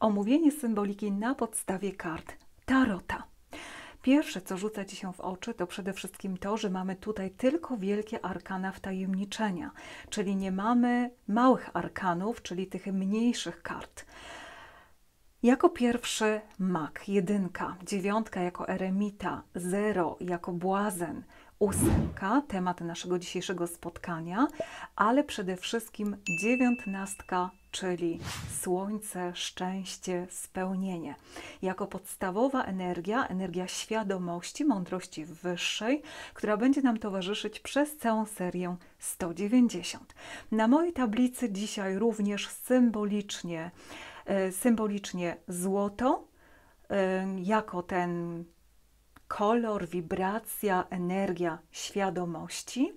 Omówienie symboliki na podstawie kart tarota. Pierwsze, co rzuca ci się w oczy, to przede wszystkim to, że mamy tutaj tylko wielkie arkana wtajemniczenia, czyli nie mamy małych arkanów, czyli tych mniejszych kart. Jako pierwszy mak, jedynka, dziewiątka jako eremita, zero jako błazen, ósemka, temat naszego dzisiejszego spotkania, ale przede wszystkim dziewiętnastka czyli słońce, szczęście, spełnienie. Jako podstawowa energia, energia świadomości, mądrości wyższej, która będzie nam towarzyszyć przez całą serię 190. Na mojej tablicy dzisiaj również symbolicznie, e, symbolicznie złoto, e, jako ten kolor, wibracja, energia świadomości,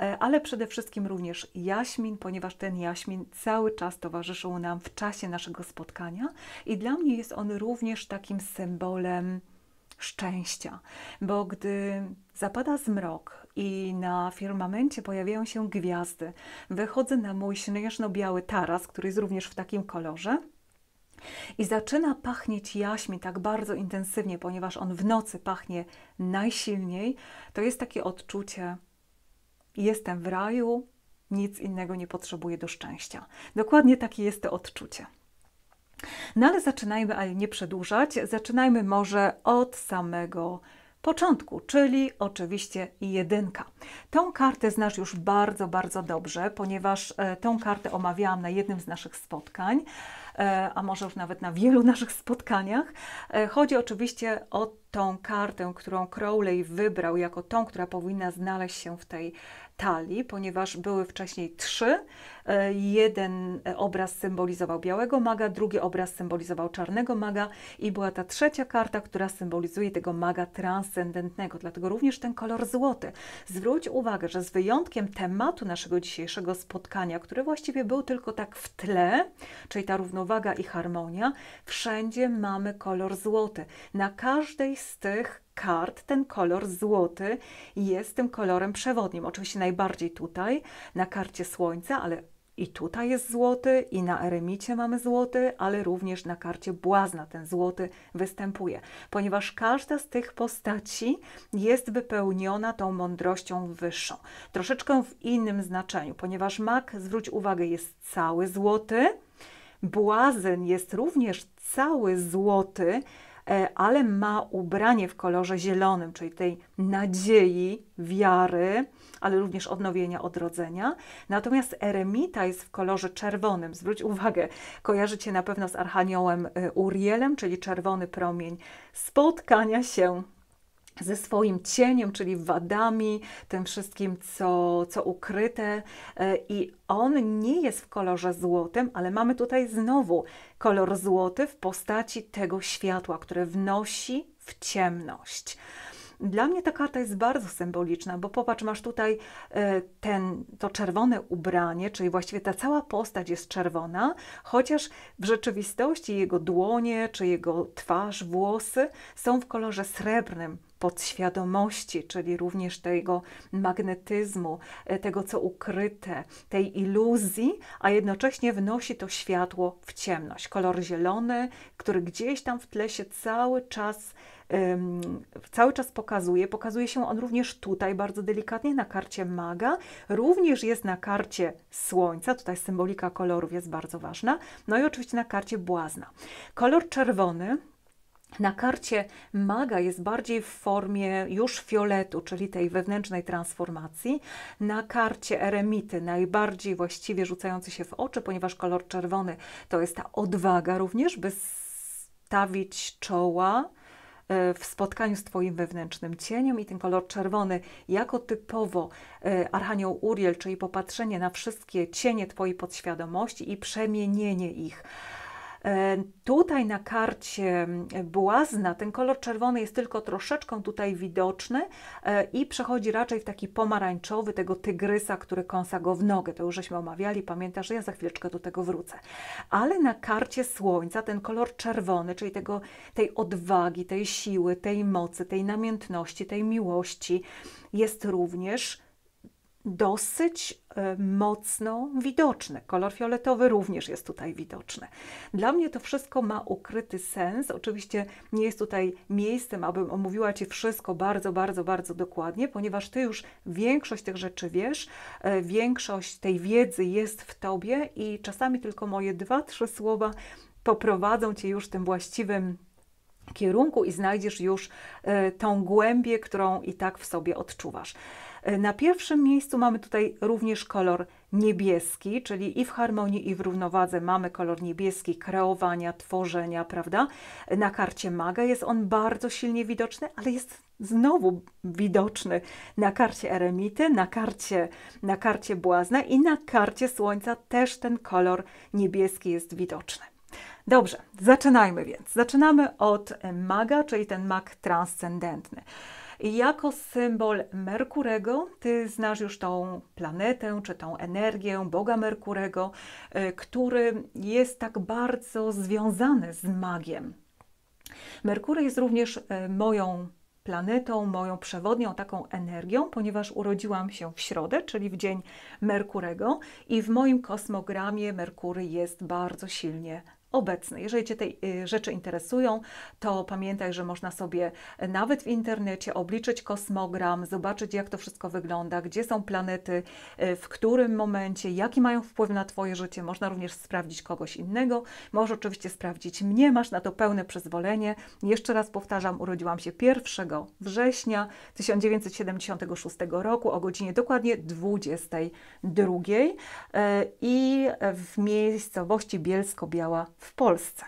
e, ale przede wszystkim również jaśmin, ponieważ ten jaśmin cały czas towarzyszył nam w czasie naszego spotkania i dla mnie jest on również takim symbolem szczęścia, bo gdy zapada zmrok i na firmamencie pojawiają się gwiazdy, wychodzę na mój śnieżno-biały taras, który jest również w takim kolorze – i zaczyna pachnieć jaśmin tak bardzo intensywnie, ponieważ on w nocy pachnie najsilniej, to jest takie odczucie: jestem w raju, nic innego nie potrzebuję do szczęścia. Dokładnie takie jest to odczucie. No ale zaczynajmy, ale nie przedłużać, zaczynajmy może od samego początku, czyli oczywiście jedynka. Tą kartę znasz już bardzo, bardzo dobrze, ponieważ e, tą kartę omawiałam na jednym z naszych spotkań. E, a może już nawet na wielu naszych spotkaniach. E, chodzi oczywiście o tą kartę, którą Crowley wybrał jako tą, która powinna znaleźć się w tej talii, ponieważ były wcześniej trzy. E, jeden e, obraz symbolizował białego maga, drugi obraz symbolizował czarnego maga i była ta trzecia karta, która symbolizuje tego maga transcendentnego. Dlatego również ten kolor złoty. Zwróć uwagę, że z wyjątkiem tematu naszego dzisiejszego spotkania, który właściwie był tylko tak w tle, czyli ta równowaga i harmonia, wszędzie mamy kolor złoty. Na każdej z tych kart ten kolor złoty jest tym kolorem przewodnim. Oczywiście najbardziej tutaj na karcie słońca, ale i tutaj jest złoty, i na eremicie mamy złoty, ale również na karcie błazna ten złoty występuje, ponieważ każda z tych postaci jest wypełniona tą mądrością wyższą. Troszeczkę w innym znaczeniu, ponieważ mak, zwróć uwagę, jest cały złoty, błazen jest również cały złoty, E, ale ma ubranie w kolorze zielonym, czyli tej nadziei, wiary, ale również odnowienia, odrodzenia. Natomiast eremita jest w kolorze czerwonym. Zwróć uwagę, kojarzycie na pewno z archaniołem e, Urielem, czyli czerwony promień spotkania się ze swoim cieniem, czyli wadami, tym wszystkim, co, co ukryte. E, I on nie jest w kolorze złotym, ale mamy tutaj znowu kolor złoty w postaci tego światła, które wnosi w ciemność. Dla mnie ta karta jest bardzo symboliczna, bo popatrz, masz tutaj e, ten, to czerwone ubranie, czyli właściwie ta cała postać jest czerwona, chociaż w rzeczywistości jego dłonie czy jego twarz, włosy są w kolorze srebrnym podświadomości, czyli również tego magnetyzmu, e, tego co ukryte, tej iluzji, a jednocześnie wnosi to światło w ciemność. Kolor zielony, który gdzieś tam w tle się cały czas cały czas pokazuje. Pokazuje się on również tutaj bardzo delikatnie na karcie maga, również jest na karcie słońca, tutaj symbolika kolorów jest bardzo ważna, no i oczywiście na karcie błazna. Kolor czerwony na karcie maga jest bardziej w formie już fioletu, czyli tej wewnętrznej transformacji. Na karcie eremity najbardziej właściwie rzucający się w oczy, ponieważ kolor czerwony to jest ta odwaga również, by stawić czoła e, w spotkaniu z Twoim wewnętrznym cieniem i ten kolor czerwony, jako typowo e, Archanioł Uriel, czyli popatrzenie na wszystkie cienie Twojej podświadomości i przemienienie ich. E, tutaj na karcie mm, błazna ten kolor czerwony jest tylko troszeczkę tutaj widoczny e, i przechodzi raczej w taki pomarańczowy, tego tygrysa, który kąsa go w nogę. To już żeśmy omawiali, pamiętasz, ja za chwileczkę do tego wrócę. Ale na karcie słońca ten kolor czerwony, czyli tego, tej odwagi, tej siły, tej mocy, tej namiętności, tej miłości jest również dosyć e, mocno widoczny. Kolor fioletowy również jest tutaj widoczny. Dla mnie to wszystko ma ukryty sens. Oczywiście nie jest tutaj miejscem, abym omówiła Ci wszystko bardzo, bardzo, bardzo dokładnie, ponieważ Ty już większość tych rzeczy wiesz, e, większość tej wiedzy jest w Tobie i czasami tylko moje dwa, trzy słowa poprowadzą Cię już tym właściwym kierunku i znajdziesz już e, tą głębię, którą i tak w sobie odczuwasz. E, na pierwszym miejscu mamy tutaj również kolor niebieski, czyli i w harmonii, i w równowadze mamy kolor niebieski kreowania, tworzenia, prawda? E, na karcie maga jest on bardzo silnie widoczny, ale jest znowu widoczny na karcie eremity, na karcie, na karcie błazna i na karcie słońca też ten kolor niebieski jest widoczny. Dobrze, zaczynajmy więc. Zaczynamy od maga, czyli ten mag transcendentny jako symbol Merkurego. Ty znasz już tą planetę, czy tą energię Boga Merkurego, y, który jest tak bardzo związany z magiem. Merkury jest również y, moją planetą, moją przewodnią taką energią, ponieważ urodziłam się w środę, czyli w dzień Merkurego i w moim kosmogramie Merkury jest bardzo silnie obecny. Jeżeli Cię te y, rzeczy interesują, to pamiętaj, że można sobie y, nawet w internecie obliczyć kosmogram, zobaczyć jak to wszystko wygląda, gdzie są planety, y, w którym momencie, jaki mają wpływ na Twoje życie. Można również sprawdzić kogoś innego, może oczywiście sprawdzić mnie, masz na to pełne przyzwolenie. Jeszcze raz powtarzam, urodziłam się 1 września 1976 roku o godzinie dokładnie 22 i w miejscowości Bielsko-Biała w Polsce.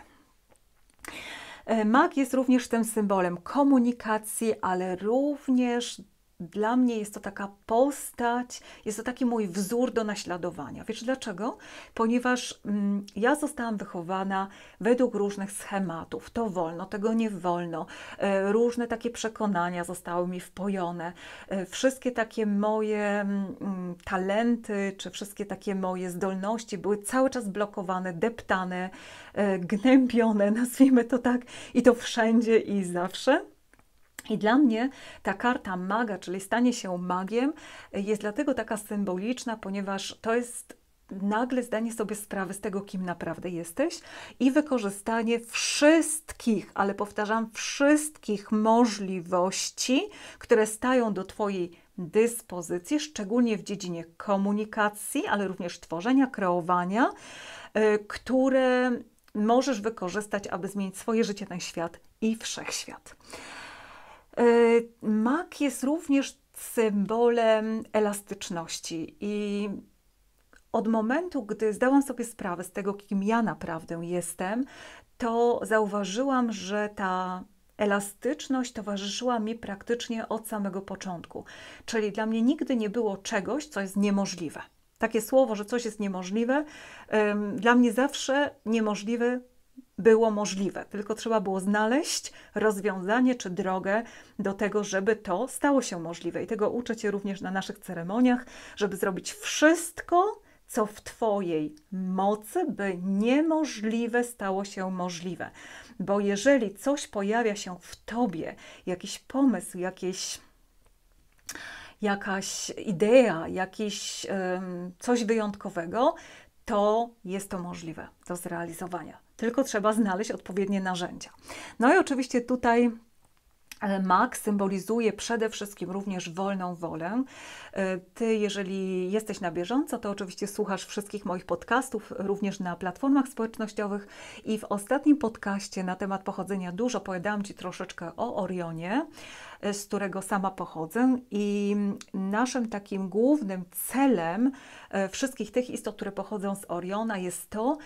E, Mak jest również tym symbolem komunikacji, ale również dla mnie jest to taka postać, jest to taki mój wzór do naśladowania. Wiesz dlaczego? Ponieważ mm, ja zostałam wychowana według różnych schematów. To wolno, tego nie wolno. E, różne takie przekonania zostały mi wpojone. E, wszystkie takie moje mm, talenty, czy wszystkie takie moje zdolności były cały czas blokowane, deptane, e, gnębione, nazwijmy to tak, i to wszędzie i zawsze. I dla mnie ta karta maga, czyli stanie się magiem, jest dlatego taka symboliczna, ponieważ to jest nagle zdanie sobie sprawy z tego, kim naprawdę jesteś i wykorzystanie wszystkich, ale powtarzam, wszystkich możliwości, które stają do Twojej dyspozycji, szczególnie w dziedzinie komunikacji, ale również tworzenia, kreowania, y, które możesz wykorzystać, aby zmienić swoje życie, ten świat i wszechświat. E, Mak jest również symbolem elastyczności i od momentu, gdy zdałam sobie sprawę z tego, kim ja naprawdę jestem, to zauważyłam, że ta elastyczność towarzyszyła mi praktycznie od samego początku. Czyli dla mnie nigdy nie było czegoś, co jest niemożliwe. Takie słowo, że coś jest niemożliwe, dla mnie zawsze niemożliwe było możliwe, tylko trzeba było znaleźć rozwiązanie czy drogę do tego, żeby to stało się możliwe. I tego uczę Cię również na naszych ceremoniach, żeby zrobić wszystko, co w Twojej mocy, by niemożliwe stało się możliwe. Bo jeżeli coś pojawia się w Tobie, jakiś pomysł, jakieś jakaś idea, jakiś, coś wyjątkowego, to jest to możliwe do zrealizowania tylko trzeba znaleźć odpowiednie narzędzia. No i oczywiście tutaj e, Mak symbolizuje przede wszystkim również wolną wolę. E, ty, jeżeli jesteś na bieżąco, to oczywiście słuchasz wszystkich moich podcastów, również na platformach społecznościowych. I w ostatnim podcaście na temat pochodzenia dużo opowiadałam Ci troszeczkę o Orionie, e, z którego sama pochodzę. I naszym takim głównym celem wszystkich tych istot, które pochodzą z Oriona, jest to,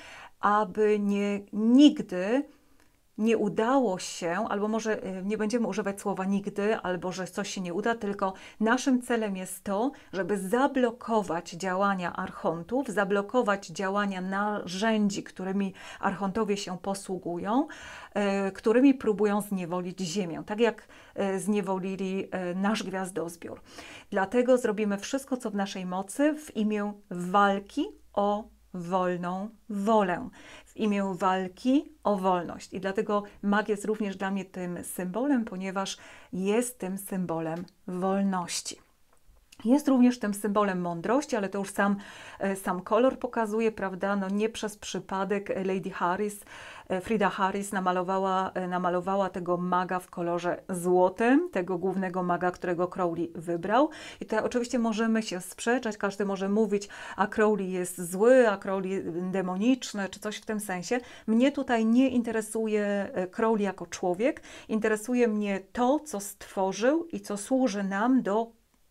aby nie, nigdy nie udało się, albo może y, nie będziemy używać słowa nigdy, albo że coś się nie uda, tylko naszym celem jest to, żeby zablokować działania archontów, zablokować działania narzędzi, którymi archontowie się posługują, y, którymi próbują zniewolić Ziemię, tak jak y, zniewolili nasz gwiazdozbiór. Dlatego zrobimy wszystko, co w naszej mocy w imię walki o wolną wolę w imię walki o wolność. I dlatego mag jest również dla mnie tym symbolem, ponieważ jest tym symbolem wolności. Jest również tym symbolem mądrości, ale to już sam, e, sam kolor pokazuje, prawda? No nie przez przypadek Lady Harris, e, Frida Harris namalowała, e, namalowała tego maga w kolorze złotym, tego głównego maga, którego Crowley wybrał. I tutaj oczywiście możemy się sprzeczać, każdy może mówić, a Crowley jest zły, a Crowley demoniczny, czy coś w tym sensie. Mnie tutaj nie interesuje Crowley jako człowiek, interesuje mnie to, co stworzył i co służy nam do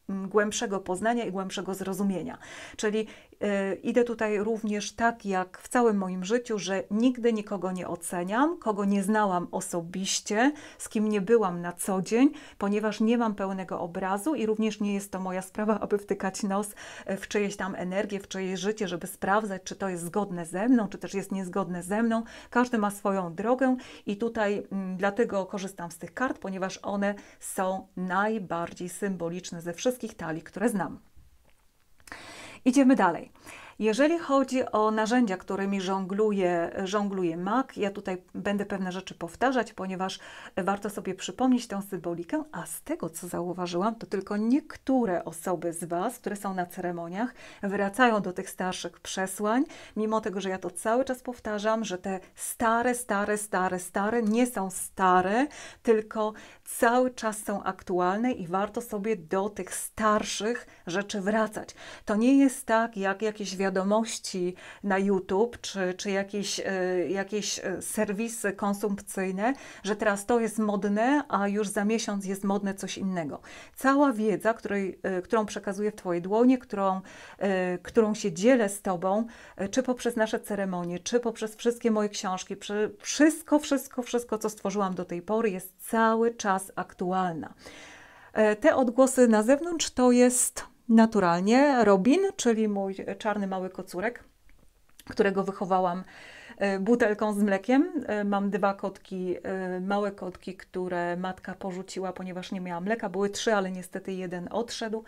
Mm, głębszego poznania i głębszego zrozumienia. Czyli Y, idę tutaj również tak jak w całym moim życiu, że nigdy nikogo nie oceniam, kogo nie znałam osobiście, z kim nie byłam na co dzień, ponieważ nie mam pełnego obrazu i również nie jest to moja sprawa, aby wtykać nos y, w czyjeś tam energię, w czyjeś życie, żeby sprawdzać, czy to jest zgodne ze mną, czy też jest niezgodne ze mną. Każdy ma swoją drogę i tutaj m, mm, dlatego korzystam z tych kart, ponieważ one są najbardziej symboliczne ze wszystkich talii, które znam. Idziemy dalej. Jeżeli chodzi o narzędzia, którymi żongluje, żongluje mak, ja tutaj będę pewne rzeczy powtarzać, ponieważ warto sobie przypomnieć tę symbolikę, a z tego co zauważyłam, to tylko niektóre osoby z Was, które są na ceremoniach, wracają do tych starszych przesłań, mimo tego, że ja to cały czas powtarzam, że te stare, stare, stare, stare nie są stare, tylko cały czas są aktualne i warto sobie do tych starszych rzeczy wracać. To nie jest tak, jak jakieś wiadomości, wiadomości na YouTube, czy, czy jakieś, e, jakieś e, serwisy konsumpcyjne, że teraz to jest modne, a już za miesiąc jest modne coś innego. Cała wiedza, której, e, którą przekazuję w Twojej dłonie, którą, którą się dzielę z Tobą, czy poprzez nasze ceremonie, czy poprzez wszystkie moje książki, wszystko, wszystko, wszystko, co stworzyłam do tej pory, jest cały czas aktualna. Te odgłosy na zewnątrz to jest naturalnie Robin, czyli mój czarny mały kocurek, którego wychowałam e, butelką z mlekiem. E, mam dwa kotki, e, małe kotki, które matka porzuciła, ponieważ nie miała mleka. Były trzy, ale niestety jeden odszedł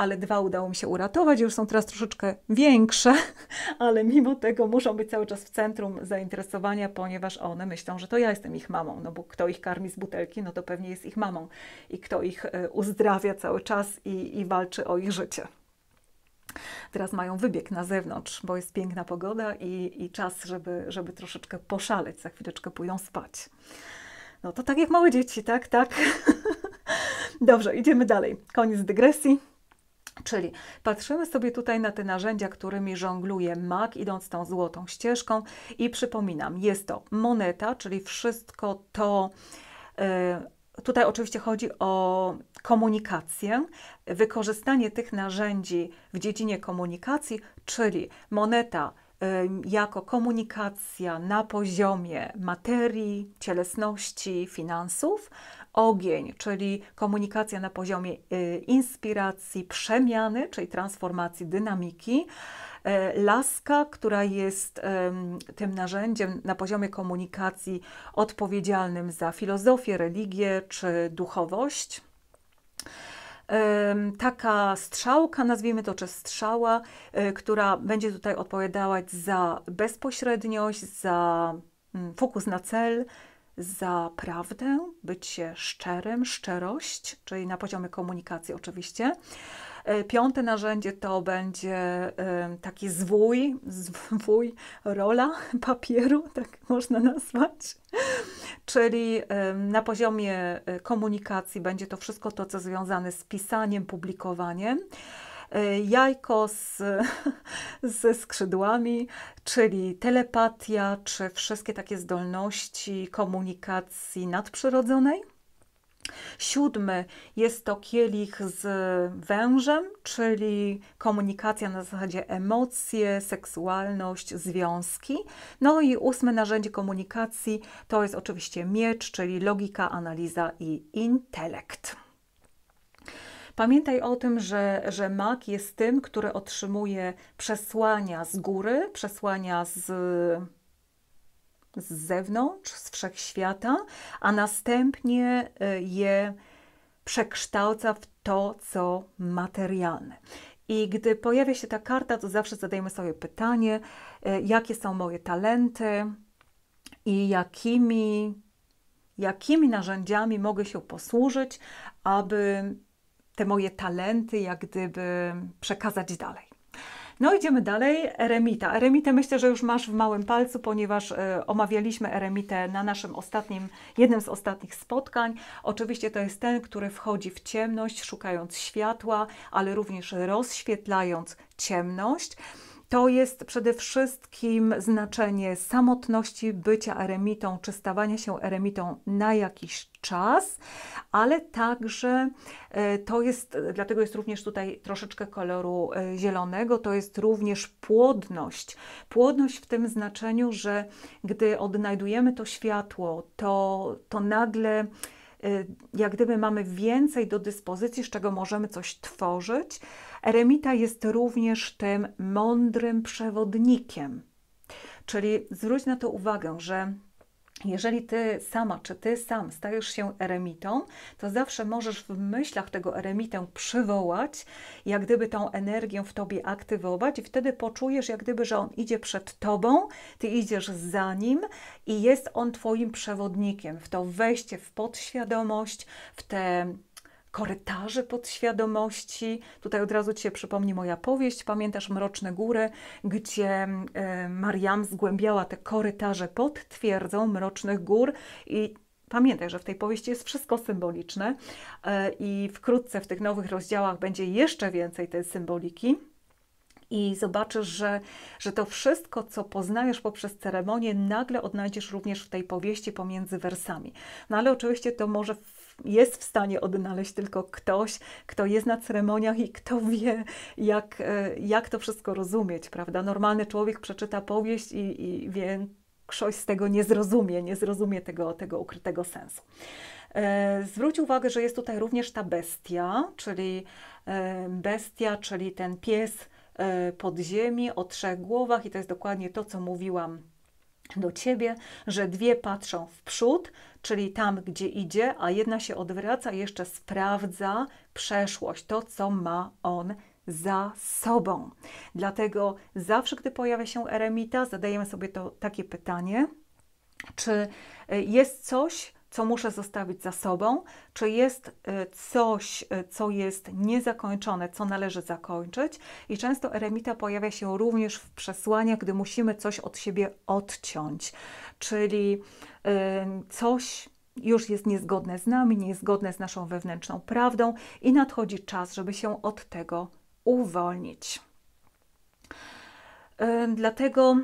ale dwa udało mi się uratować, już są teraz troszeczkę większe, ale mimo tego muszą być cały czas w centrum zainteresowania, ponieważ one myślą, że to ja jestem ich mamą, no bo kto ich karmi z butelki, no to pewnie jest ich mamą i kto ich e, uzdrawia cały czas i, i walczy o ich życie. Teraz mają wybieg na zewnątrz, bo jest piękna pogoda i, i czas, żeby, żeby troszeczkę poszaleć. Za chwileczkę pójdą spać. No to tak jak małe dzieci, tak, tak. Dobrze, idziemy dalej. Koniec dygresji. Czyli patrzymy sobie tutaj na te narzędzia, którymi żongluje mak, idąc tą złotą ścieżką, i przypominam, jest to moneta, czyli wszystko to. Y, tutaj oczywiście chodzi o komunikację, wykorzystanie tych narzędzi w dziedzinie komunikacji, czyli moneta y, jako komunikacja na poziomie materii, cielesności, finansów Ogień, czyli komunikacja na poziomie y, inspiracji, przemiany, czyli transformacji, dynamiki. Y, laska, która jest tym narzędziem na poziomie komunikacji odpowiedzialnym za filozofię, religię czy duchowość taka strzałka, nazwijmy to, czy strzała, y, która będzie tutaj odpowiadać za bezpośredniość, za mm, fokus na cel, za prawdę, bycie szczerym, szczerość, czyli na poziomie komunikacji oczywiście. E, piąte narzędzie to będzie taki zwój, zwój, rola papieru, tak można nazwać. Czyli na poziomie e, komunikacji będzie to wszystko to, co związane z pisaniem, publikowaniem. Y, jajko z, ze skrzydłami, czyli telepatia, czy wszystkie takie zdolności komunikacji nadprzyrodzonej. Siódmy jest to kielich z wężem, czyli komunikacja na zasadzie emocje, seksualność, związki. No i ósme narzędzie komunikacji to jest oczywiście miecz, czyli logika, analiza i intelekt. Pamiętaj o tym, że, że mak jest tym, który otrzymuje przesłania z góry, przesłania z z zewnątrz, z wszechświata, a następnie y, je przekształca w to, co materialne. I gdy pojawia się ta karta, to zawsze zadajemy sobie pytanie, y, jakie są moje talenty i jakimi, jakimi narzędziami mogę się posłużyć, aby te moje talenty jak gdyby przekazać dalej. No idziemy dalej, eremita. Eremitę myślę, że już masz w małym palcu, ponieważ y, omawialiśmy eremitę na naszym ostatnim, jednym z ostatnich spotkań. Oczywiście to jest ten, który wchodzi w ciemność, szukając światła, ale również rozświetlając ciemność. To jest przede wszystkim znaczenie samotności, bycia eremitą czy stawania się eremitą na jakiś czas, ale także e, to jest, dlatego jest również tutaj troszeczkę koloru e, zielonego, to jest również płodność. Płodność w tym znaczeniu, że gdy odnajdujemy to światło, to, to nagle Y, jak gdyby mamy więcej do dyspozycji, z czego możemy coś tworzyć. Eremita jest również tym mądrym przewodnikiem. Czyli zwróć na to uwagę, że jeżeli ty sama czy ty sam stajesz się eremitą, to zawsze możesz w myślach tego eremitę przywołać, jak gdyby tą energię w tobie aktywować, i wtedy poczujesz, jak gdyby, że on idzie przed tobą, ty idziesz za nim i jest on twoim przewodnikiem w to wejście w podświadomość, w te korytarzy podświadomości. Tutaj od razu Ci się przypomni moja powieść, pamiętasz Mroczne Góry, gdzie e, Mariam zgłębiała te korytarze pod twierdzą Mrocznych Gór i Pamiętaj, że w tej powieści jest wszystko symboliczne e, i wkrótce w tych nowych rozdziałach będzie jeszcze więcej tej symboliki i zobaczysz, że, że to wszystko, co poznajesz poprzez ceremonię, nagle odnajdziesz również w tej powieści pomiędzy wersami. No ale oczywiście to może jest w stanie odnaleźć tylko ktoś, kto jest na ceremoniach i kto wie, jak, e, jak to wszystko rozumieć, prawda? Normalny człowiek przeczyta powieść i, i większość z tego nie zrozumie, nie zrozumie tego, tego ukrytego sensu. E, zwróć uwagę, że jest tutaj również ta bestia, czyli e, bestia, czyli ten pies pod ziemi, o trzech głowach i to jest dokładnie to, co mówiłam do ciebie, że dwie patrzą w przód, czyli tam, gdzie idzie, a jedna się odwraca i jeszcze sprawdza przeszłość, to co ma on za sobą. Dlatego zawsze, gdy pojawia się eremita, zadajemy sobie to takie pytanie: czy e, jest coś, co muszę zostawić za sobą, czy jest y, coś, y, co jest niezakończone, co należy zakończyć. I często eremita pojawia się również w przesłaniach, gdy musimy coś od siebie odciąć, czyli y, coś już jest niezgodne z nami, niezgodne z naszą wewnętrzną prawdą, i nadchodzi czas, żeby się od tego uwolnić. Dlatego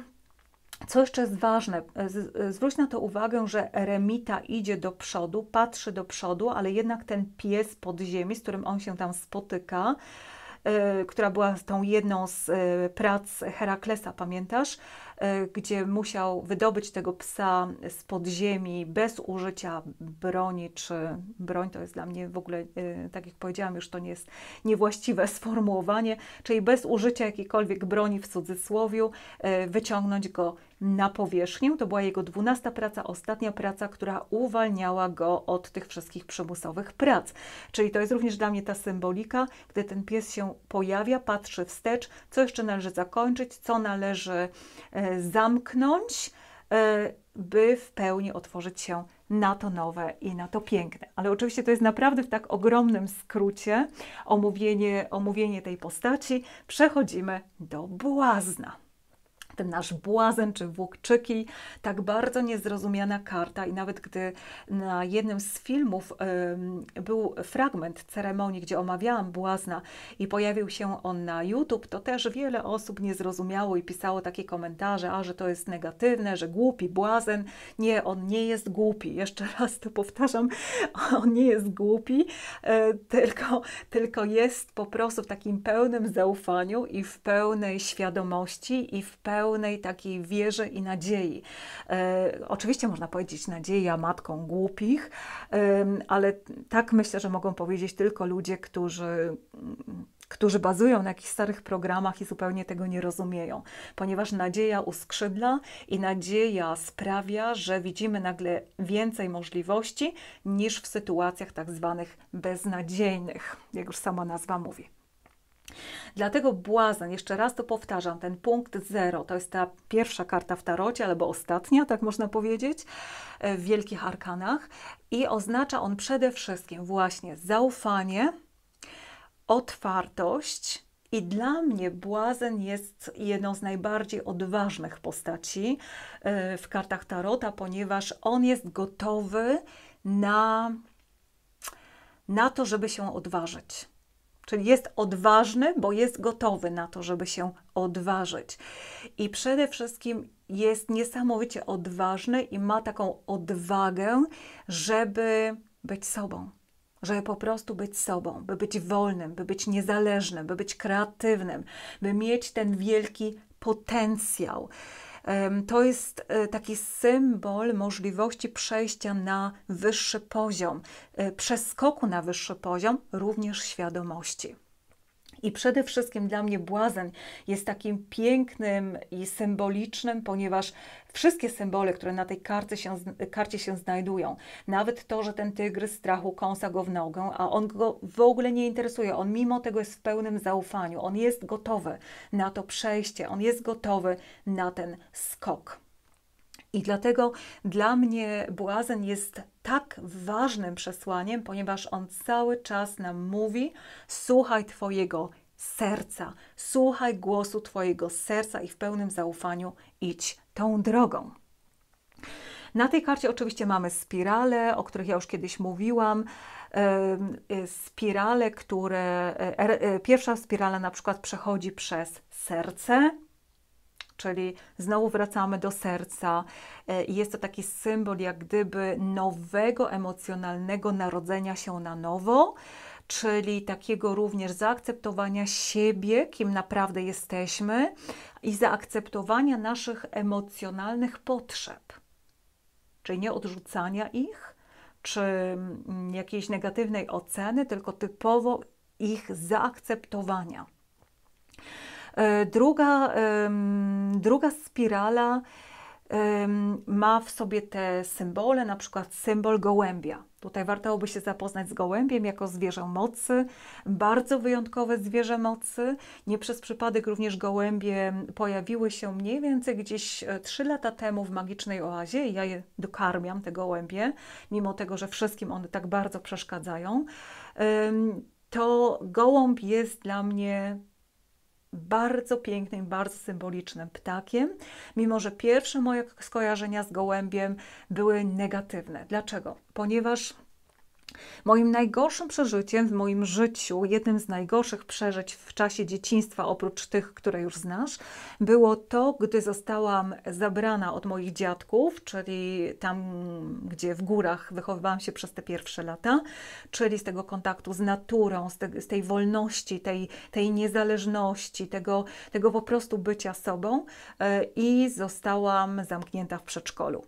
co jeszcze jest ważne, e, e, zwróć na to uwagę, że eremita idzie do przodu, patrzy do przodu, ale jednak ten pies pod ziemi, z którym on się tam spotyka, e, która była tą jedną z prac Heraklesa, pamiętasz? E, gdzie musiał wydobyć tego psa z podziemi bez użycia broni, czy broń to jest dla mnie w ogóle, e, tak jak powiedziałam, już to nie jest niewłaściwe sformułowanie, czyli bez użycia jakiejkolwiek broni w cudzysłowie e, wyciągnąć go na powierzchnię. To była jego dwunasta praca, ostatnia praca, która uwalniała go od tych wszystkich przymusowych prac. Czyli to jest również dla mnie ta symbolika, gdy ten pies się pojawia, patrzy wstecz, co jeszcze należy zakończyć, co należy E, zamknąć, e, by w pełni otworzyć się na to nowe i na to piękne. Ale oczywiście to jest naprawdę w tak ogromnym skrócie omówienie, omówienie tej postaci. Przechodzimy do błazna ten nasz błazen czy włókczyki, tak bardzo niezrozumiana karta. I nawet gdy na jednym z filmów był fragment ceremonii, gdzie omawiałam błazna i pojawił się on na YouTube, to też wiele osób nie zrozumiało i pisało takie komentarze, a że to jest negatywne, że głupi błazen. Nie, on nie jest głupi. Jeszcze raz to powtarzam, on nie jest głupi, e, tylko, tylko jest po prostu w takim pełnym zaufaniu i w pełnej świadomości i w pełnej pełnej takiej wierzy i nadziei. E, oczywiście można powiedzieć nadzieja matką głupich, e, ale tak myślę, że mogą powiedzieć tylko ludzie, którzy którzy bazują na jakichś starych programach i zupełnie tego nie rozumieją, ponieważ nadzieja uskrzydla i nadzieja sprawia, że widzimy nagle więcej możliwości niż w sytuacjach tak zwanych beznadziejnych, jak już sama nazwa mówi. Dlatego błazen. jeszcze raz to powtarzam, ten punkt zero, to jest ta pierwsza karta w tarocie, albo ostatnia, tak można powiedzieć, e, w wielkich arkanach i oznacza on przede wszystkim właśnie zaufanie, otwartość, i dla mnie błazen jest jedną z najbardziej odważnych postaci e, w kartach Tarota, ponieważ on jest gotowy na, na to, żeby się odważyć. Czyli jest odważny, bo jest gotowy na to, żeby się odważyć. I przede wszystkim jest niesamowicie odważny i ma taką odwagę, żeby być sobą. Żeby po prostu być sobą, by być wolnym, by być niezależnym, by być kreatywnym, by mieć ten wielki potencjał. To jest e, taki symbol możliwości przejścia na wyższy poziom, e, przeskoku na wyższy poziom, również świadomości. I przede wszystkim dla mnie błazen jest takim pięknym i symbolicznym, ponieważ wszystkie symbole, które na tej karcie się, karcie się znajdują, nawet to, że ten tygrys strachu kąsa go w nogę, a on go w ogóle nie interesuje, on mimo tego jest w pełnym zaufaniu, on jest gotowy na to przejście, on jest gotowy na ten skok. I dlatego dla mnie błazen jest tak ważnym przesłaniem, ponieważ on cały czas nam mówi: słuchaj Twojego serca, słuchaj głosu Twojego serca i w pełnym zaufaniu idź tą drogą. Na tej karcie oczywiście mamy spirale, o których ja już kiedyś mówiłam. E, spirale, które. E, e, pierwsza spirala na przykład przechodzi przez serce, czyli znowu wracamy do serca. E, i Jest to taki symbol jak gdyby nowego emocjonalnego narodzenia się na nowo, czyli takiego również zaakceptowania siebie, kim naprawdę jesteśmy i zaakceptowania naszych emocjonalnych potrzeb. Czyli nie odrzucania ich, czy mm, jakiejś negatywnej oceny, tylko typowo ich zaakceptowania. E, druga, druga spirala ma w sobie te symbole, na przykład symbol gołębia. Tutaj warto by się zapoznać z gołębiem jako zwierzę mocy, bardzo wyjątkowe zwierzę mocy. Nie przez przypadek również gołębie pojawiły się mniej więcej gdzieś 3 e, lata temu w magicznej oazie. Ja je dokarmiam, te gołębie, mimo tego, że wszystkim one tak bardzo przeszkadzają. To gołąb jest dla mnie bardzo pięknym, bardzo symbolicznym ptakiem, mimo że pierwsze moje skojarzenia z gołębiem były negatywne. Dlaczego? Ponieważ Moim najgorszym przeżyciem w moim życiu, jednym z najgorszych przeżyć w czasie dzieciństwa, oprócz tych, które już znasz, było to, gdy zostałam zabrana od moich dziadków, czyli tam, gdzie w górach wychowywałam się przez te pierwsze lata, czyli z tego kontaktu z naturą, z, te, z tej wolności, tej, tej niezależności, tego, tego po prostu bycia sobą e, i zostałam zamknięta w przedszkolu.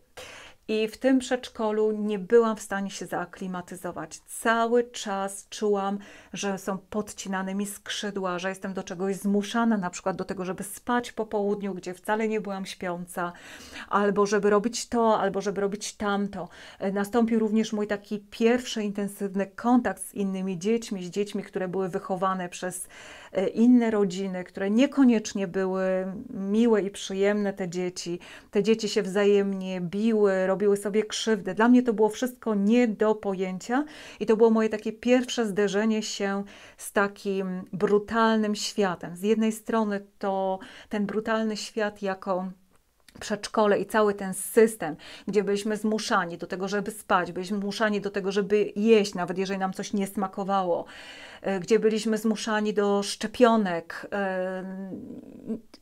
I w tym przedszkolu nie byłam w stanie się zaaklimatyzować. Cały czas czułam, że są podcinane mi skrzydła, że jestem do czegoś zmuszana, na przykład do tego, żeby spać po południu, gdzie wcale nie byłam śpiąca, albo żeby robić to, albo żeby robić tamto. E, nastąpił również mój taki pierwszy intensywny kontakt z innymi dziećmi, z dziećmi, które były wychowane przez E, inne rodziny, które niekoniecznie były miłe i przyjemne, te dzieci. Te dzieci się wzajemnie biły, robiły sobie krzywdę. Dla mnie to było wszystko nie do pojęcia i to było moje takie pierwsze zderzenie się z takim brutalnym światem. Z jednej strony to ten brutalny świat jako przedszkole i cały ten system, gdzie byliśmy zmuszani do tego, żeby spać, byliśmy zmuszani do tego, żeby jeść, nawet jeżeli nam coś nie smakowało, E, gdzie byliśmy zmuszani do szczepionek, e,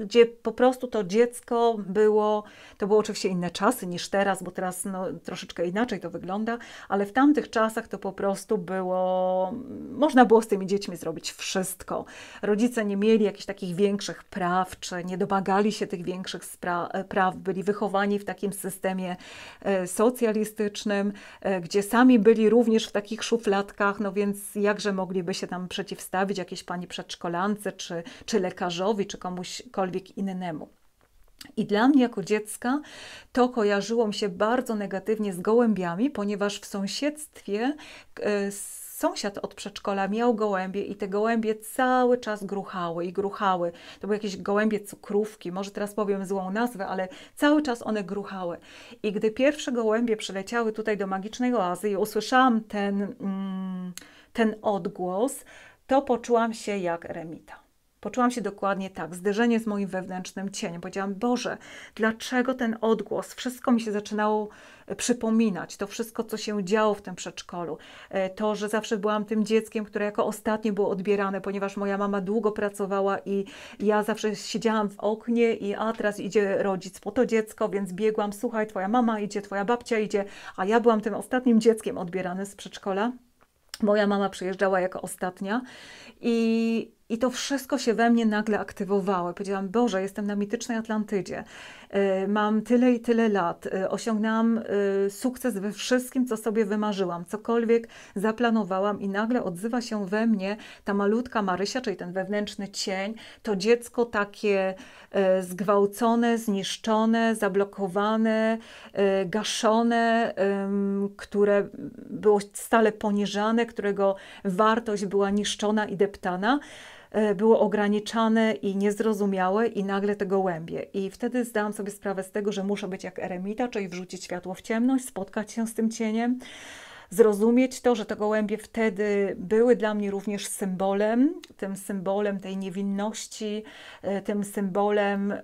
gdzie po prostu to dziecko było, to były oczywiście inne czasy niż teraz, bo teraz no, troszeczkę inaczej to wygląda, ale w tamtych czasach to po prostu było, można było z tymi dziećmi zrobić wszystko. Rodzice nie mieli jakichś takich większych praw, czy nie domagali się tych większych e, praw, byli wychowani w takim systemie socjalistycznym, gdzie sami byli również w takich szufladkach, no więc jakże mogliby się się tam przeciwstawić jakiejś pani przedszkolance, czy, czy lekarzowi, czy komuś innemu. I dla mnie jako dziecka to kojarzyło mi się bardzo negatywnie z gołębiami, ponieważ w sąsiedztwie e, sąsiad od przedszkola miał gołębie i te gołębie cały czas gruchały i gruchały. To były jakieś gołębie cukrówki, może teraz powiem złą nazwę, ale cały czas one gruchały. I gdy pierwsze gołębie przyleciały tutaj do magicznej oazy i usłyszałam ten... Mm, ten odgłos, to poczułam się jak eremita. Poczułam się dokładnie tak, zderzenie z moim wewnętrznym cieniem. Powiedziałam, Boże, dlaczego ten odgłos? Wszystko mi się zaczynało e, przypominać, to wszystko, co się działo w tym przedszkolu. E, to, że zawsze byłam tym dzieckiem, które jako ostatnie było odbierane, ponieważ moja mama długo pracowała i ja zawsze siedziałam w oknie i a teraz idzie rodzic po to dziecko, więc biegłam, słuchaj, twoja mama idzie, twoja babcia idzie, a ja byłam tym ostatnim dzieckiem odbierane z przedszkola. Moja mama przyjeżdżała jako ostatnia i i to wszystko się we mnie nagle aktywowało. Powiedziałam, Boże, jestem na mitycznej Atlantydzie, y, mam tyle i tyle lat, y, osiągnęłam y, sukces we wszystkim, co sobie wymarzyłam, cokolwiek zaplanowałam i nagle odzywa się we mnie ta malutka Marysia, czyli ten wewnętrzny cień, to dziecko takie zgwałcone, zniszczone, zablokowane, gaszone, które było stale poniżane, którego wartość była niszczona i deptana. E, było ograniczane i niezrozumiałe i nagle tego gołębie. I wtedy zdałam sobie sprawę z tego, że muszę być jak eremita, czyli wrzucić światło w ciemność, spotkać się z tym cieniem, zrozumieć to, że te gołębie wtedy były dla mnie również symbolem, tym symbolem tej niewinności, e, tym symbolem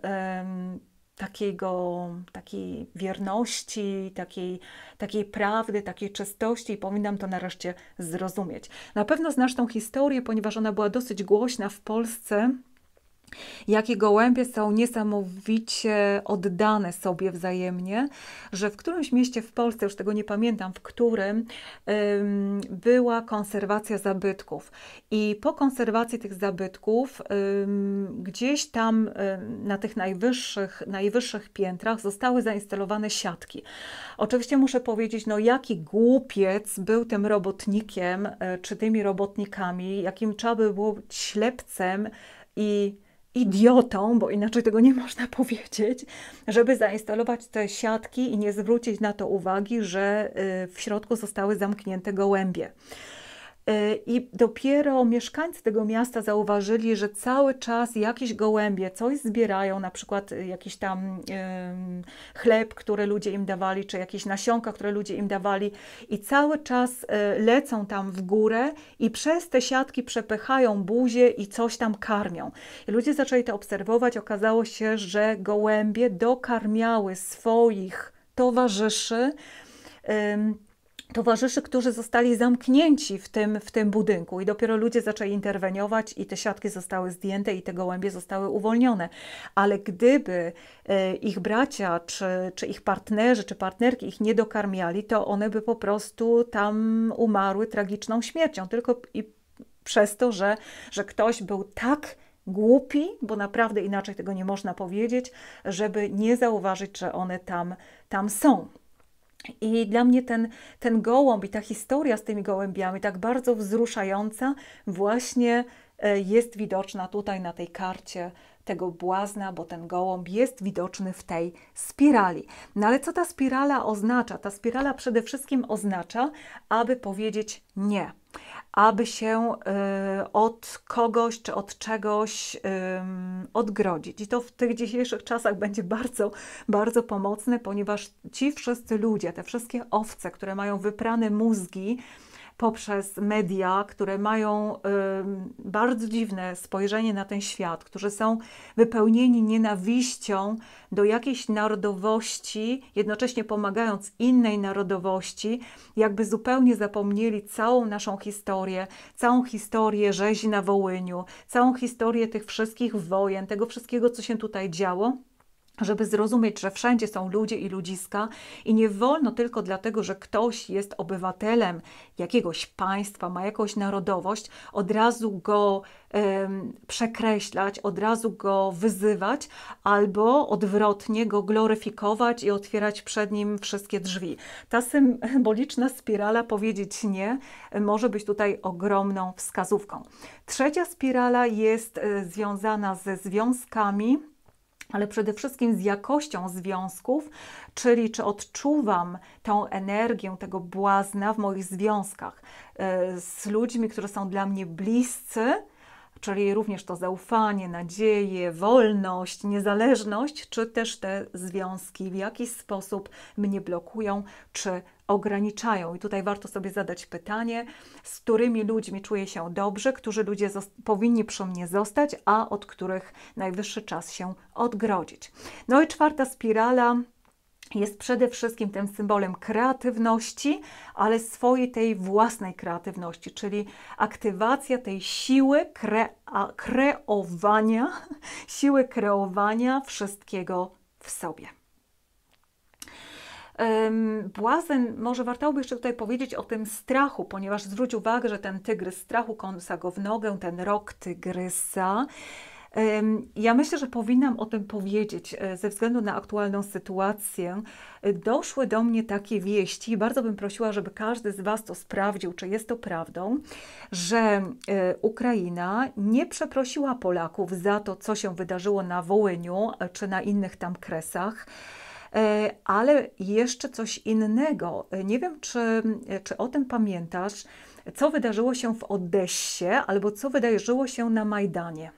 takiego, takiej wierności, takiej, takiej prawdy, takiej czystości i powinnam to nareszcie zrozumieć. Na pewno znasz tą historię, ponieważ ona była dosyć głośna w Polsce jakie gołębie są niesamowicie oddane sobie wzajemnie, że w którymś mieście w Polsce, już tego nie pamiętam, w którym ym, była konserwacja zabytków. I po konserwacji tych zabytków ym, gdzieś tam ym, na tych najwyższych, najwyższych piętrach zostały zainstalowane siatki. Oczywiście muszę powiedzieć, no jaki głupiec był tym robotnikiem, y, czy tymi robotnikami, jakim trzeba by było być ślepcem i idiotą, bo inaczej tego nie można powiedzieć, żeby zainstalować te siatki i nie zwrócić na to uwagi, że y, w środku zostały zamknięte gołębie. Y, I dopiero mieszkańcy tego miasta zauważyli, że cały czas jakieś gołębie coś zbierają, na przykład y, jakiś tam chleb, który ludzie im dawali, czy jakieś nasionka, które ludzie im dawali, i cały czas y, lecą tam w górę i przez te siatki przepychają buzie i coś tam karmią. I ludzie zaczęli to obserwować. Okazało się, że gołębie dokarmiały swoich towarzyszy towarzyszy, którzy zostali zamknięci w tym, w tym budynku i dopiero ludzie zaczęli interweniować i te siatki zostały zdjęte i te gołębie zostały uwolnione. Ale gdyby e, ich bracia, czy, czy ich partnerzy, czy partnerki ich nie dokarmiali, to one by po prostu tam umarły tragiczną śmiercią, tylko i przez to, że, że ktoś był tak głupi, bo naprawdę inaczej tego nie można powiedzieć, żeby nie zauważyć, że one tam, tam są. I dla mnie ten, ten gołąb i ta historia z tymi gołębiami, tak bardzo wzruszająca, właśnie e, jest widoczna tutaj na tej karcie tego błazna, bo ten gołąb jest widoczny w tej spirali. No ale co ta spirala oznacza? Ta spirala przede wszystkim oznacza, aby powiedzieć nie aby się y, od kogoś czy od czegoś y, odgrodzić. I to w tych dzisiejszych czasach będzie bardzo, bardzo pomocne, ponieważ ci wszyscy ludzie, te wszystkie owce, które mają wyprane mózgi, poprzez media, które mają bardzo dziwne spojrzenie na ten świat, którzy są wypełnieni nienawiścią do jakiejś narodowości, jednocześnie pomagając innej narodowości, jakby zupełnie zapomnieli całą naszą historię, całą historię rzezi na Wołyniu, całą historię tych wszystkich wojen, tego wszystkiego, co się tutaj działo żeby zrozumieć, że wszędzie są ludzie i ludziska i nie wolno tylko dlatego, że ktoś jest obywatelem jakiegoś państwa, ma jakąś narodowość, od razu go um, przekreślać, od razu go wyzywać albo odwrotnie go gloryfikować i otwierać przed nim wszystkie drzwi. Ta symboliczna spirala powiedzieć nie może być tutaj ogromną wskazówką. Trzecia spirala jest e, związana ze związkami ale przede wszystkim z jakością związków, czyli czy odczuwam tą energię tego błazna w moich związkach e, z ludźmi, którzy są dla mnie bliscy, czyli również to zaufanie, nadzieję, wolność, niezależność, czy też te związki w jakiś sposób mnie blokują, czy ograniczają. I tutaj warto sobie zadać pytanie, z którymi ludźmi czuję się dobrze, którzy ludzie powinni przy mnie zostać, a od których najwyższy czas się odgrodzić. No i czwarta spirala jest przede wszystkim tym symbolem kreatywności, ale swojej tej własnej kreatywności, czyli aktywacja tej siły krea kreowania, siły kreowania wszystkiego w sobie. Błazen, może warto by jeszcze tutaj powiedzieć o tym strachu, ponieważ zwróć uwagę, że ten tygrys strachu kąsa go w nogę, ten rok tygrysa. Ja myślę, że powinnam o tym powiedzieć e, ze względu na aktualną sytuację. E, doszły do mnie takie wieści, bardzo bym prosiła, żeby każdy z Was to sprawdził, czy jest to prawdą, że e, Ukraina nie przeprosiła Polaków za to, co się wydarzyło na Wołyniu czy na innych tam kresach. E, ale jeszcze coś innego. E, nie wiem, czy, e, czy o tym pamiętasz, co wydarzyło się w Odessie albo co wydarzyło się na Majdanie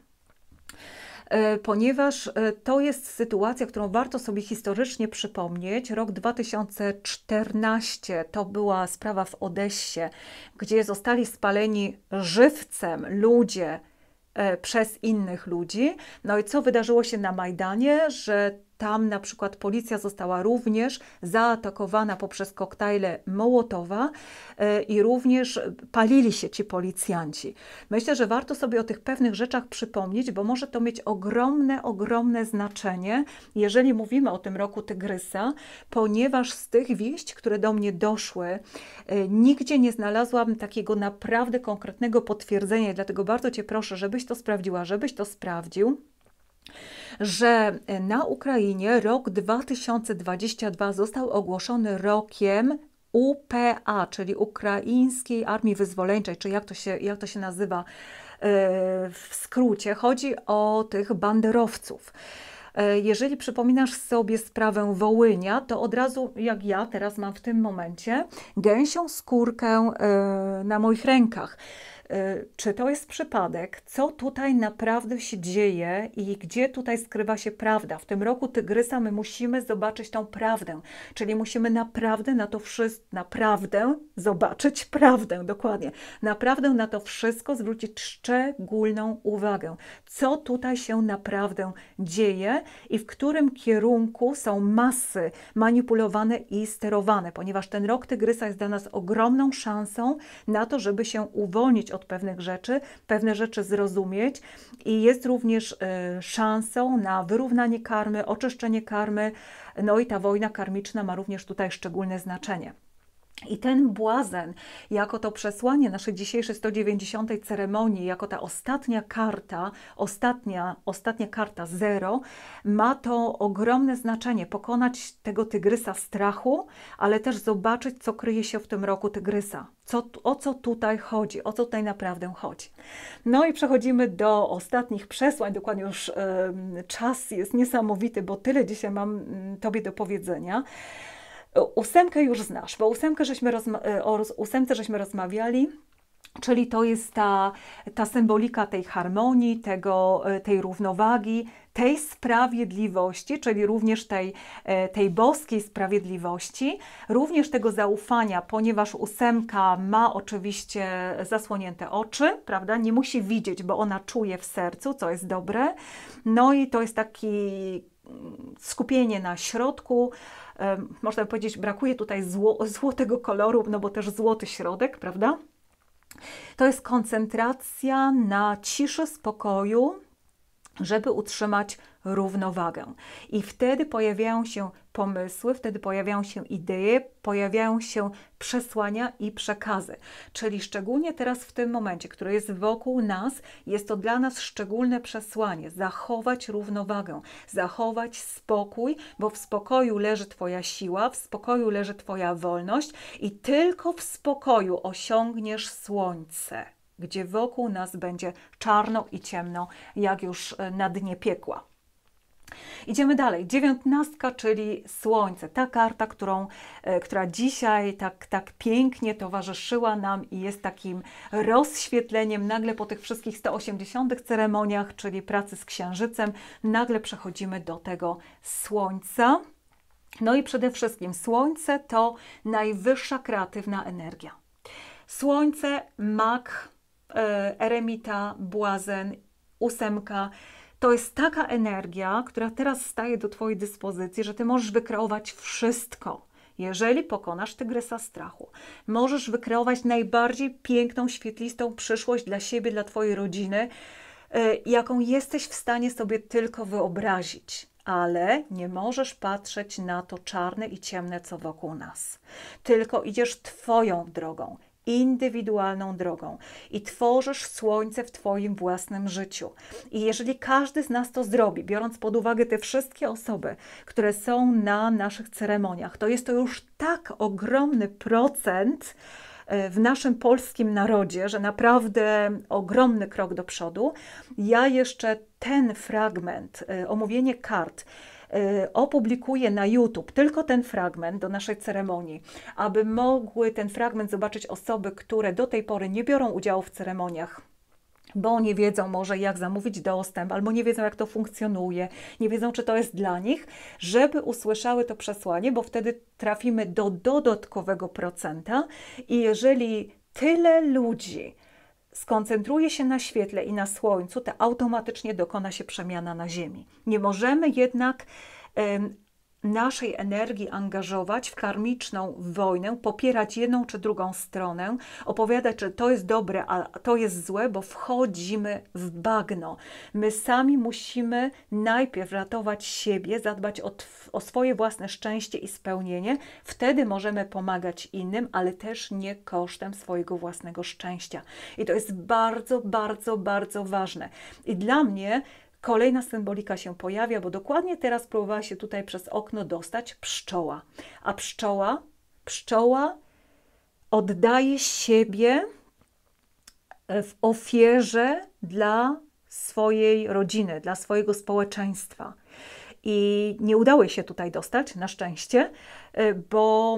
ponieważ to jest sytuacja, którą warto sobie historycznie przypomnieć. Rok 2014 to była sprawa w Odessie, gdzie zostali spaleni żywcem ludzie przez innych ludzi. No i co wydarzyło się na Majdanie, że tam na przykład policja została również zaatakowana poprzez koktajle Mołotowa e, i również palili się ci policjanci. Myślę, że warto sobie o tych pewnych rzeczach przypomnieć, bo może to mieć ogromne, ogromne znaczenie, jeżeli mówimy o tym roku Tygrysa, ponieważ z tych wieść, które do mnie doszły, e, nigdzie nie znalazłam takiego naprawdę konkretnego potwierdzenia. Dlatego bardzo Cię proszę, żebyś to sprawdziła, żebyś to sprawdził że e, na Ukrainie rok 2022 został ogłoszony rokiem UPA, czyli Ukraińskiej Armii Wyzwoleńczej, czy jak to się, jak to się nazywa e, w skrócie. Chodzi o tych banderowców. E, jeżeli przypominasz sobie sprawę Wołynia, to od razu, jak ja teraz mam w tym momencie, gęsią skórkę na moich rękach. E, czy to jest przypadek, co tutaj naprawdę się dzieje i gdzie tutaj skrywa się prawda. W tym roku Tygrysa my musimy zobaczyć tą prawdę, czyli musimy naprawdę na to wszystko, naprawdę zobaczyć prawdę, dokładnie, naprawdę na to wszystko zwrócić szczególną uwagę, co tutaj się naprawdę dzieje i w którym kierunku są masy manipulowane i sterowane, ponieważ ten rok Tygrysa jest dla nas ogromną szansą na to, żeby się uwolnić od pewnych rzeczy, pewne rzeczy zrozumieć i jest również e, szansą na wyrównanie karmy, oczyszczenie karmy. No i ta wojna karmiczna ma również tutaj szczególne znaczenie. I ten błazen, jako to przesłanie naszej dzisiejszej 190. ceremonii, jako ta ostatnia karta, ostatnia, ostatnia karta zero, ma to ogromne znaczenie. Pokonać tego tygrysa strachu, ale też zobaczyć, co kryje się w tym roku tygrysa. Co, o co tutaj chodzi, o co tutaj naprawdę chodzi. No i przechodzimy do ostatnich przesłań. Dokładnie już yy, czas jest niesamowity, bo tyle dzisiaj mam y, Tobie do powiedzenia. Ósemkę już znasz, bo ósemkę żeśmy rozma- e, o ósemce żeśmy rozmawiali. Czyli to jest ta, ta symbolika tej harmonii, tego, e, tej równowagi, tej sprawiedliwości, czyli również tej, e, tej boskiej sprawiedliwości, również tego zaufania, ponieważ ósemka ma oczywiście zasłonięte oczy, prawda? Nie musi widzieć, bo ona czuje w sercu, co jest dobre. No i to jest takie mm, skupienie na środku, można powiedzieć, brakuje tutaj zło, złotego koloru, no bo też złoty środek, prawda? To jest koncentracja na ciszy, spokoju, żeby utrzymać równowagę. I wtedy pojawiają się pomysły, wtedy pojawiają się idee, pojawiają się przesłania i przekazy. Czyli szczególnie teraz w tym momencie, który jest wokół nas, jest to dla nas szczególne przesłanie: zachować równowagę, zachować spokój, bo w spokoju leży Twoja siła, w spokoju leży Twoja wolność i tylko w spokoju osiągniesz słońce gdzie wokół nas będzie czarno i ciemno, jak już e, na dnie piekła. Idziemy dalej. Dziewiętnastka, czyli Słońce. Ta karta, którą, e, która dzisiaj tak, tak pięknie towarzyszyła nam i jest takim rozświetleniem. Nagle po tych wszystkich 180 ceremoniach, czyli pracy z Księżycem, nagle przechodzimy do tego Słońca. No i przede wszystkim Słońce to najwyższa kreatywna energia. Słońce, mak, E, eremita, błazen, ósemka. To jest taka energia, która teraz staje do Twojej dyspozycji, że Ty możesz wykreować wszystko. Jeżeli pokonasz tygrysa strachu, możesz wykreować najbardziej piękną, świetlistą przyszłość dla siebie, dla Twojej rodziny, e, jaką jesteś w stanie sobie tylko wyobrazić ale nie możesz patrzeć na to czarne i ciemne, co wokół nas. Tylko idziesz Twoją drogą indywidualną drogą i tworzysz słońce w Twoim własnym życiu. I jeżeli każdy z nas to zrobi, biorąc pod uwagę te wszystkie osoby, które są na naszych ceremoniach, to jest to już tak ogromny procent e, w naszym polskim narodzie, że naprawdę ogromny krok do przodu. Ja jeszcze ten fragment, e, omówienie kart, Y, opublikuję na YouTube tylko ten fragment do naszej ceremonii, aby mogły ten fragment zobaczyć osoby, które do tej pory nie biorą udziału w ceremoniach bo nie wiedzą może jak zamówić dostęp, albo nie wiedzą jak to funkcjonuje, nie wiedzą czy to jest dla nich, żeby usłyszały to przesłanie, bo wtedy trafimy do dodatkowego procenta i jeżeli tyle ludzi skoncentruje się na świetle i na słońcu, to automatycznie dokona się przemiana na Ziemi. Nie możemy jednak naszej energii angażować w karmiczną wojnę, popierać jedną czy drugą stronę, opowiadać, że to jest dobre, a to jest złe, bo wchodzimy w bagno. My sami musimy najpierw ratować siebie, zadbać o, o swoje własne szczęście i spełnienie. Wtedy możemy pomagać innym, ale też nie kosztem swojego własnego szczęścia. I to jest bardzo, bardzo, bardzo ważne. I dla mnie Kolejna symbolika się pojawia, bo dokładnie teraz próbowała się tutaj przez okno dostać pszczoła. A pszczoła, pszczoła oddaje siebie e, w ofierze dla swojej rodziny, dla swojego społeczeństwa. I nie udało jej się tutaj dostać, na szczęście, e, bo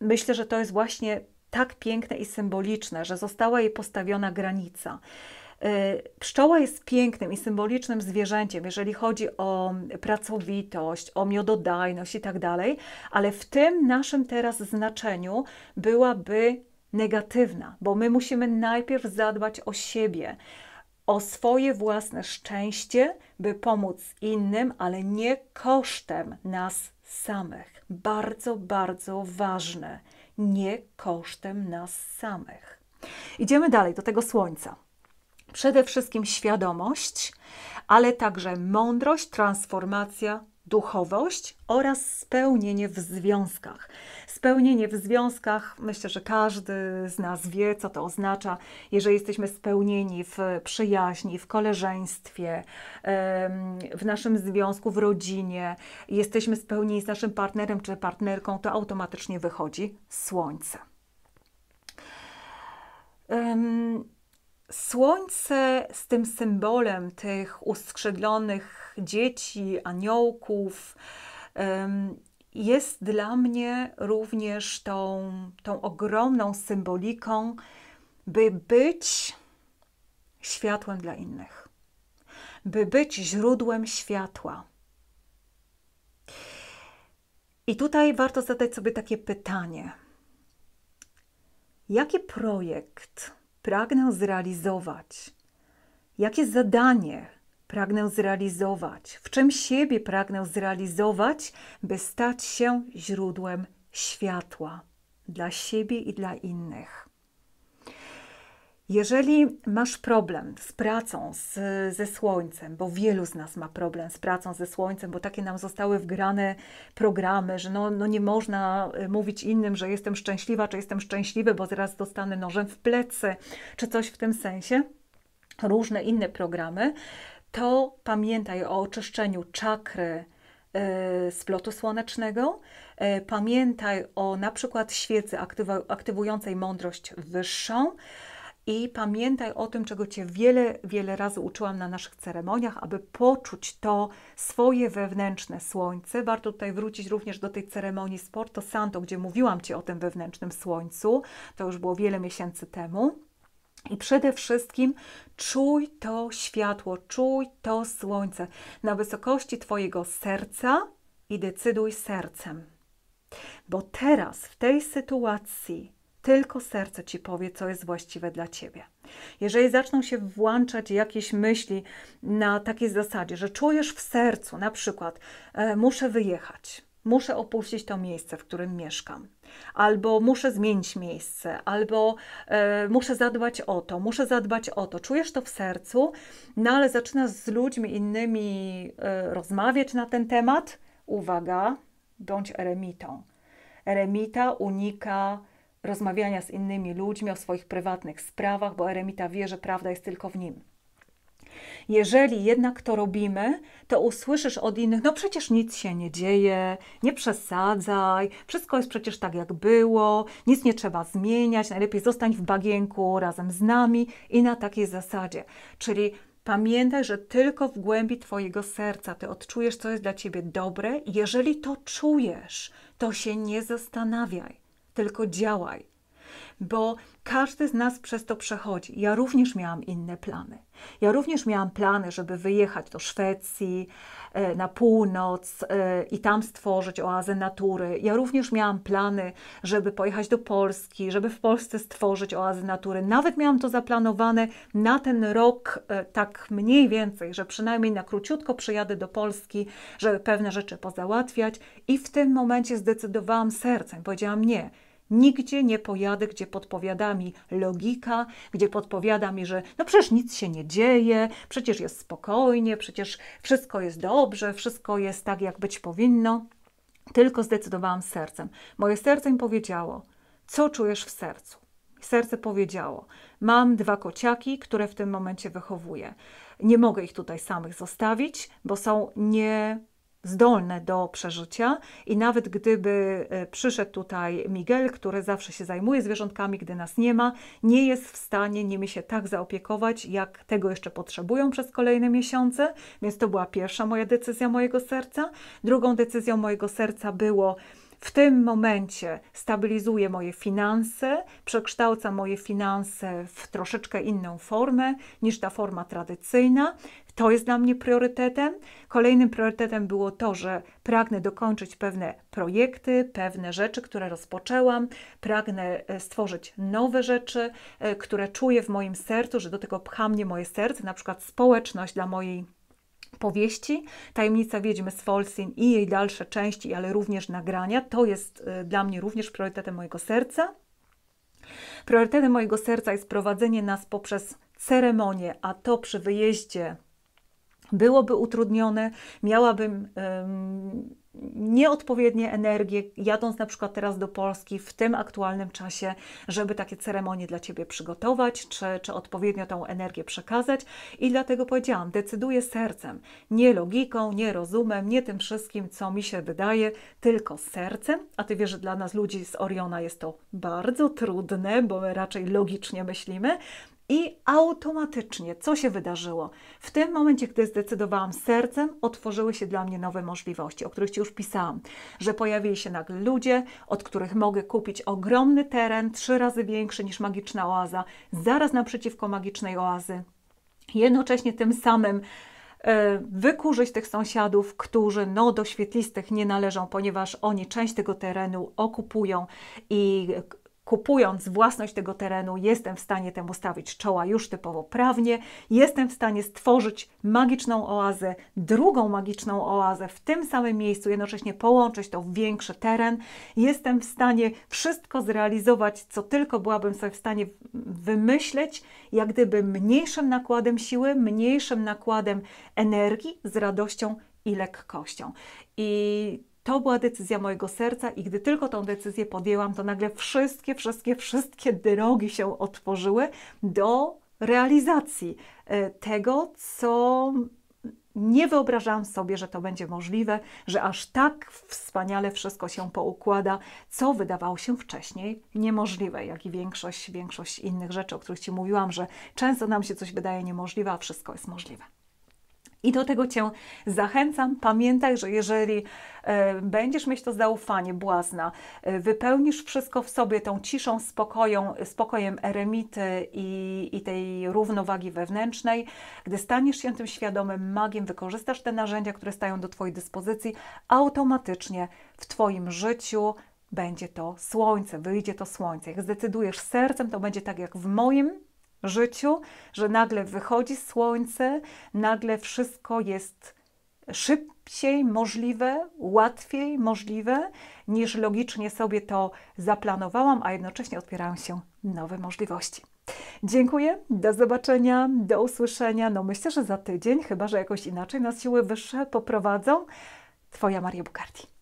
myślę, że to jest właśnie tak piękne i symboliczne, że została jej postawiona granica. Y, pszczoła jest pięknym i symbolicznym zwierzęciem, jeżeli chodzi o pracowitość, o miododajność i tak dalej, ale w tym naszym teraz znaczeniu byłaby negatywna, bo my musimy najpierw zadbać o siebie, o swoje własne szczęście, by pomóc innym, ale nie kosztem nas samych. Bardzo, bardzo ważne. Nie kosztem nas samych. Idziemy dalej do tego słońca. Przede wszystkim świadomość, ale także mądrość, transformacja, duchowość oraz spełnienie w związkach. Spełnienie w związkach, myślę, że każdy z nas wie, co to oznacza, jeżeli jesteśmy spełnieni w przyjaźni, w koleżeństwie, w naszym związku, w rodzinie, jesteśmy spełnieni z naszym partnerem czy partnerką, to automatycznie wychodzi słońce. Słońce z tym symbolem tych uskrzydlonych dzieci, aniołków, jest dla mnie również tą, tą ogromną symboliką, by być światłem dla innych, by być źródłem światła. I tutaj warto zadać sobie takie pytanie: jaki projekt pragnę zrealizować, jakie zadanie pragnę zrealizować, w czym siebie pragnę zrealizować, by stać się źródłem światła dla siebie i dla innych. Jeżeli masz problem z pracą z, ze słońcem, bo wielu z nas ma problem z pracą ze słońcem, bo takie nam zostały wgrane programy, że no, no nie można y, mówić innym, że jestem szczęśliwa, czy jestem szczęśliwy, bo zaraz dostanę nożem w plecy, czy coś w tym sensie, różne inne programy, to pamiętaj o oczyszczeniu czakry splotu y, słonecznego. Y, pamiętaj o na przykład świecy aktywującej mądrość wyższą. I pamiętaj o tym, czego Cię wiele, wiele razy uczyłam na naszych ceremoniach, aby poczuć to swoje wewnętrzne słońce. Warto tutaj wrócić również do tej ceremonii Sporto Santo, gdzie mówiłam Ci o tym wewnętrznym słońcu. To już było wiele miesięcy temu. I przede wszystkim czuj to światło, czuj to słońce na wysokości Twojego serca i decyduj sercem. Bo teraz, w tej sytuacji, tylko serce ci powie, co jest właściwe dla ciebie. Jeżeli zaczną się włączać jakieś myśli na takiej zasadzie, że czujesz w sercu, na przykład, e, muszę wyjechać, muszę opuścić to miejsce, w którym mieszkam, albo muszę zmienić miejsce, albo e, muszę zadbać o to, muszę zadbać o to. Czujesz to w sercu, no ale zaczynasz z ludźmi innymi e, rozmawiać na ten temat. Uwaga, bądź eremitą. Eremita unika rozmawiania z innymi ludźmi o swoich prywatnych sprawach, bo eremita wie, że prawda jest tylko w nim. Jeżeli jednak to robimy, to usłyszysz od innych: No przecież nic się nie dzieje, nie przesadzaj, wszystko jest przecież tak jak było, nic nie trzeba zmieniać, najlepiej zostań w bagienku razem z nami i na takiej zasadzie. Czyli Pamiętaj, że tylko w głębi Twojego serca Ty odczujesz, co jest dla Ciebie dobre. Jeżeli to czujesz, to się nie zastanawiaj tylko działaj. Bo każdy z nas przez to przechodzi. Ja również miałam inne plany. Ja również miałam plany, żeby wyjechać do Szwecji, e, na północ e, i tam stworzyć oazę natury. Ja również miałam plany, żeby pojechać do Polski, żeby w Polsce stworzyć oazę natury. Nawet miałam to zaplanowane na ten rok, e, tak mniej więcej, że przynajmniej na króciutko przyjadę do Polski, żeby pewne rzeczy pozałatwiać. I w tym momencie zdecydowałam sercem, powiedziałam nie Nigdzie nie pojadę, gdzie podpowiada mi logika, gdzie podpowiada mi, że no przecież nic się nie dzieje, przecież jest spokojnie, przecież wszystko jest dobrze, wszystko jest tak, jak być powinno. Tylko zdecydowałam sercem. Moje serce mi powiedziało, co czujesz w sercu. Serce powiedziało: Mam dwa kociaki, które w tym momencie wychowuję. Nie mogę ich tutaj samych zostawić, bo są nie zdolne do przeżycia i nawet gdyby e, przyszedł tutaj Miguel, który zawsze się zajmuje zwierzątkami, gdy nas nie ma, nie jest w stanie nimi się tak zaopiekować, jak tego jeszcze potrzebują przez kolejne miesiące, więc to była pierwsza moja decyzja mojego serca. Drugą decyzją mojego serca było w tym momencie stabilizuję moje finanse, przekształcam moje finanse w troszeczkę inną formę niż ta forma tradycyjna. To jest dla mnie priorytetem. Kolejnym priorytetem było to, że pragnę dokończyć pewne projekty, pewne rzeczy, które rozpoczęłam, pragnę e, stworzyć nowe rzeczy, e, które czuję w moim sercu, że do tego pcha mnie moje serce, na przykład społeczność dla mojej powieści Tajemnica Wiedźmy z Folsin i jej dalsze części, ale również nagrania. To jest y, dla mnie również priorytetem mojego serca. Priorytetem mojego serca jest prowadzenie nas poprzez ceremonię, a to przy wyjeździe byłoby utrudnione. Miałabym nieodpowiednie energie, jadąc na przykład teraz do Polski w tym aktualnym czasie, żeby takie ceremonie dla Ciebie przygotować, czy, czy odpowiednio tą energię przekazać. I dlatego powiedziałam, decyduję sercem, nie logiką, nie rozumem, nie tym wszystkim, co mi się wydaje, tylko sercem. A Ty wiesz, że dla nas ludzi z Oriona jest to bardzo trudne, bo my raczej logicznie myślimy, i automatycznie, co się wydarzyło? W tym momencie, gdy zdecydowałam sercem, otworzyły się dla mnie nowe możliwości, o których Ci już pisałam, że pojawili się nagle ludzie, od których mogę kupić ogromny teren, trzy razy większy niż magiczna oaza, zaraz naprzeciwko magicznej oazy. Jednocześnie tym samym e, wykurzyć tych sąsiadów, którzy no, do świetlistych nie należą, ponieważ oni część tego terenu okupują i kupując własność tego terenu, jestem w stanie temu stawić czoła już typowo prawnie, jestem w stanie stworzyć magiczną oazę, drugą magiczną oazę w tym samym miejscu, jednocześnie połączyć to w większy teren, jestem w stanie wszystko zrealizować, co tylko byłabym sobie w stanie wymyśleć, jak gdyby mniejszym nakładem siły, mniejszym nakładem energii, z radością i lekkością. I to była decyzja mojego serca i gdy tylko tą decyzję podjęłam, to nagle wszystkie, wszystkie, wszystkie drogi się otworzyły do realizacji e, tego, co nie wyobrażałam sobie, że to będzie możliwe, że aż tak wspaniale wszystko się poukłada, co wydawało się wcześniej niemożliwe, jak i większość, większość innych rzeczy, o których Ci mówiłam, że często nam się coś wydaje niemożliwe, a wszystko jest możliwe. I do tego Cię zachęcam. Pamiętaj, że jeżeli e, będziesz mieć to zaufanie, błazna, e, wypełnisz wszystko w sobie tą ciszą, spokoją, spokojem eremity i, i tej równowagi wewnętrznej, gdy staniesz się tym świadomym magiem, wykorzystasz te narzędzia, które stają do Twojej dyspozycji, automatycznie w Twoim życiu będzie to słońce, wyjdzie to słońce. Jak zdecydujesz sercem, to będzie tak jak w moim życiu, że nagle wychodzi słońce, nagle wszystko jest szybciej możliwe, łatwiej możliwe, niż logicznie sobie to zaplanowałam, a jednocześnie otwierają się nowe możliwości. Dziękuję, do zobaczenia, do usłyszenia. No myślę, że za tydzień, chyba że jakoś inaczej nas siły wyższe poprowadzą. Twoja Maria Bukardi.